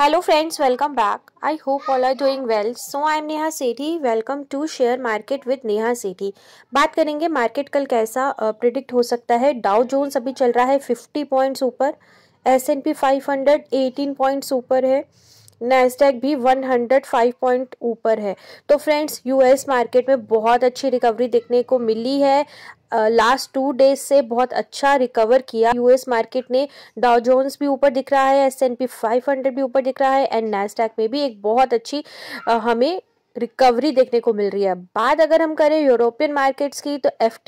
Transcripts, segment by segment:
hello friends welcome back I hope all are doing well so I am Neha Sethi welcome to share market with Neha Sethi बात करेंगे market कल कैसा predict हो सकता है डाउ जोन्स अभी चल रहा है 50 पॉइंट्स ऊपर S and P five hundred eighteen points ऊपर है नेस्टैक भी 105 पॉइंट ऊपर है तो फ्रेंड्स यूएस मार्केट में बहुत अच्छी रिकवरी देखने को मिली है लास्ट टू डेज से बहुत अच्छा रिकवर किया यूएस मार्केट ने डाउ जोन्स भी ऊपर दिख रहा है S and P five hundred भी ऊपर दिख रहा है एंड नेस्टैक में भी एक बहुत अच्छी uh, हमें रिकवरी देखने को मिल रही है बात अगर हम करें यूरोपियन मार्केट्स की तो एफ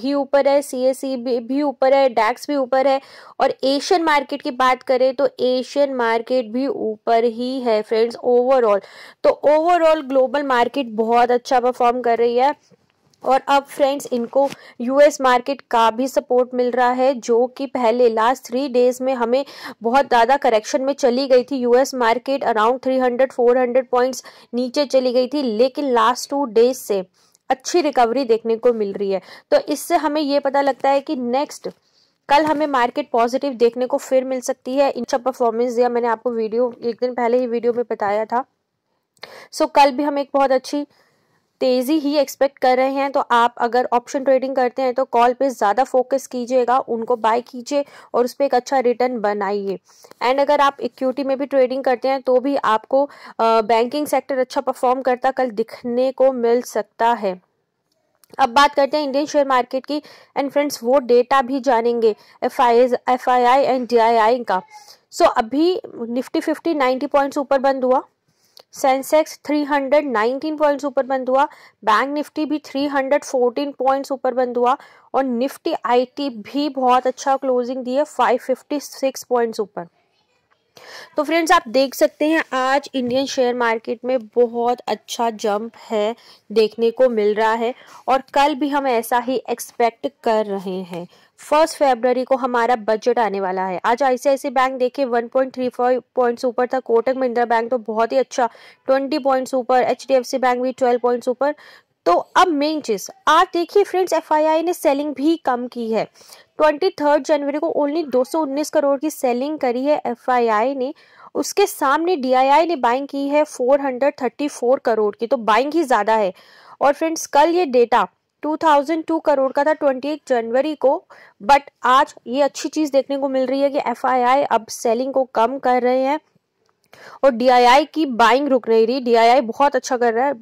भी ऊपर है सी भी ऊपर है डैक्स भी ऊपर है और एशियन मार्केट की बात करें तो एशियन मार्केट भी ऊपर ही है फ्रेंड्स ओवरऑल तो ओवरऑल ग्लोबल मार्केट बहुत अच्छा परफॉर्म कर रही है और अब फ्रेंड्स इनको यूएस मार्केट का भी सपोर्ट मिल रहा है जो कि पहले लास्ट थ्री डेज में हमें बहुत ज़्यादा करेक्शन में चली गई थी यूएस मार्केट अराउंड 300 400 पॉइंट्स नीचे चली गई थी लेकिन लास्ट टू डेज से अच्छी रिकवरी देखने को मिल रही है तो इससे हमें ये पता लगता है कि नेक्स्ट कल हमें मार्केट पॉजिटिव देखने को फिर मिल सकती है इन सब परफॉर्मेंस दिया मैंने आपको वीडियो एक दिन पहले ही वीडियो में बताया था सो so, कल भी हमें एक बहुत अच्छी तेज़ी ही एक्सपेक्ट कर रहे हैं तो आप अगर ऑप्शन ट्रेडिंग करते हैं तो कॉल पे ज़्यादा फोकस कीजिएगा उनको बाय कीजिए और उस पर एक अच्छा रिटर्न बनाइए एंड अगर आप इक्विटी में भी ट्रेडिंग करते हैं तो भी आपको बैंकिंग सेक्टर अच्छा परफॉर्म करता कल दिखने को मिल सकता है अब बात करते हैं इंडियन शेयर मार्केट की एंड फ्रेंड्स वो डेटा भी जानेंगे F I F I I and D I I का सो so, अभी निफ्टी फिफ्टी नाइन्टी पॉइंट्स ऊपर बंद हुआ सेंसेक्स 319 पॉइंट्स ऊपर बंद हुआ बैंक निफ्टी भी 314 पॉइंट्स ऊपर बंद हुआ और निफ्टी आईटी भी बहुत अच्छा क्लोजिंग दी है 556 पॉइंट्स ऊपर तो फ्रेंड्स आप देख सकते हैं आज इंडियन शेयर मार्केट में बहुत अच्छा जंप है देखने को मिल रहा है और कल भी हम ऐसा ही एक्सपेक्ट कर रहे हैं फर्स्ट फरवरी को हमारा बजट आने वाला है आज आईसीआईसी बैंक देखिए 1.35 पॉइंट्स ऊपर था कोटक महिंद्रा बैंक तो बहुत ही अच्छा 20 पॉइंट्स ऊपर एच बैंक भी 12 पॉइंट्स ऊपर तो अब मेन चीज आज देखिए फ्रेंड्स एफआईआई ने सेलिंग भी कम की है थर्ड जनवरी को ओनली 219 करोड़ की सेलिंग करी है एफआईआई ने उसके सामने डीआईआई ने बाइंग की है 434 करोड़ की तो बाइंग ही ज्यादा है और फ्रेंड्स कल ये डेटा 2002 करोड़ का था 28 जनवरी को बट आज ये अच्छी चीज देखने को मिल रही है कि एफआईआई अब सेलिंग को कम कर रहे हैं और डीआईआई की बाइंग रुक नहीं रही डीआईआई बहुत अच्छा कर रहा है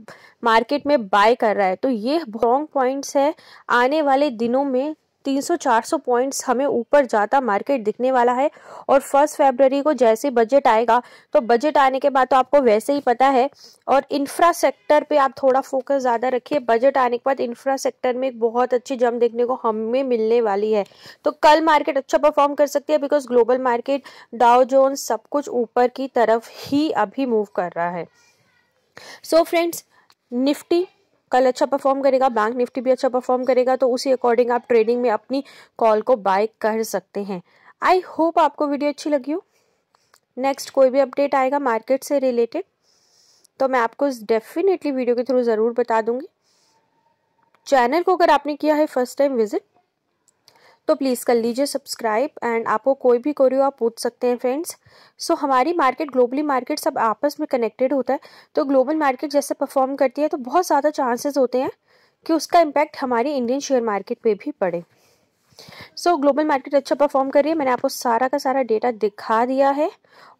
मार्केट में बाय कर रहा है तो ये स्ट्रॉन्ग पॉइंट्स है आने वाले दिनों में 300-400 पॉइंट्स हमें ऊपर जाता मार्केट दिखने वाला है और फर्स्ट फरवरी को जैसे बजट आएगा तो बजट आने के बाद तो आपको वैसे ही पता है और इंफ्रा सेक्टर पे आप थोड़ा फोकस ज़्यादा रखिए बजट आने के बाद इंफ्रा सेक्टर में एक बहुत अच्छी जम देखने को हमें मिलने वाली है तो कल मार्केट अच्छा परफॉर्म कर सकती है because global market Dow Jones सब कुछ ऊपर की तरफ ही अभी मूव कर रहा है सो so फ्रेंड्स निफ्टी कल अच्छा परफॉर्म करेगा बैंक निफ्टी भी अच्छा परफॉर्म करेगा तो उसी अकॉर्डिंग आप ट्रेडिंग में अपनी कॉल को बाय कर सकते हैं आई होप आपको वीडियो अच्छी लगी हो नेक्स्ट कोई भी अपडेट आएगा मार्केट से रिलेटेड तो मैं आपको डेफिनेटली वीडियो के थ्रू ज़रूर बता दूंगी चैनल को अगर आपने किया है फर्स्ट टाइम विजिट तो प्लीज़ कर लीजिए सब्सक्राइब एंड आपको कोई भी कोरियो आप पूछ सकते हैं फ्रेंड्स सो so, हमारी मार्केट ग्लोबली मार्केट सब आपस में कनेक्टेड होता है तो ग्लोबल मार्केट जैसे परफॉर्म करती है तो बहुत ज़्यादा चांसेस होते हैं कि उसका इम्पैक्ट हमारी इंडियन शेयर मार्केट पे भी पड़े सो ग्लोबल मार्केट अच्छा परफॉर्म कर रही है मैंने आपको सारा का सारा डेटा दिखा दिया है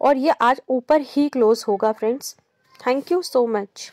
और ये आज ऊपर ही क्लोज होगा friends thank you so much